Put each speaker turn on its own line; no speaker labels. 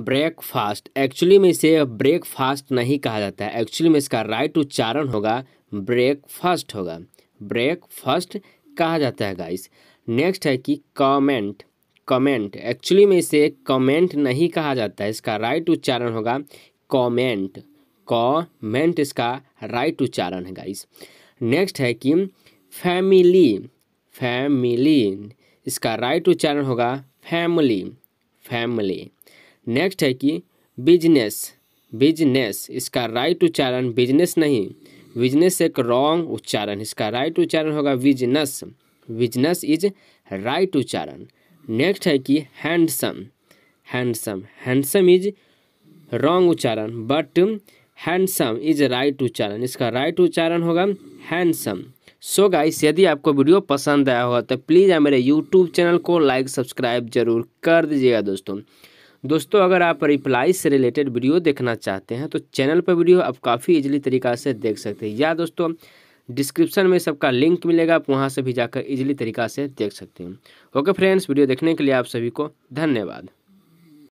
breakfast actually में इसे breakfast नहीं कहा जाता है एक्चुअली में इसका राइट उच्चारण होगा ब्रेकफास्ट होगा ब्रेकफास्ट कहा जाता है गाइस नेक्स्ट है कि कमेंट कमेंट एक्चुअली में इसे कमेंट नहीं कहा जाता है इसका राइट उच्चारण होगा कमेंट कमेंट इसका राइट उच्चारण है गाइस नेक्स्ट है कि फैमिली फैमिली इसका राइट उच्चारण होगा फैमिली फैमिली नेक्स्ट है कि बिजनेस बिजनेस इसका राइट उच्चारण बिजनेस नहीं बिजनेस एक रॉन्ग उच्चारण इसका राइट उच्चारण होगा बिजनेस बिजनेस इज राइट उच्चारण नेक्स्ट है कि handsome handsome handsome is wrong उच्चारण बट हैंडसम इज राइट उच्चारण इसका राइट उच्चारण होगा हैंडसम सो गाइस यदि आपको वीडियो पसंद आया हो तो प्लीज़ मेरे यूट्यूब चैनल को लाइक सब्सक्राइब जरूर कर दीजिएगा दोस्तों दोस्तों अगर आप रिप्लाई से रिलेटेड वीडियो देखना चाहते हैं तो चैनल पर वीडियो आप काफ़ी इजीली तरीका से देख सकते हैं या दोस्तों डिस्क्रिप्शन में सबका लिंक मिलेगा आप वहाँ से भी जाकर इजीली तरीका से देख सकते हैं ओके फ्रेंड्स वीडियो देखने के लिए आप सभी को धन्यवाद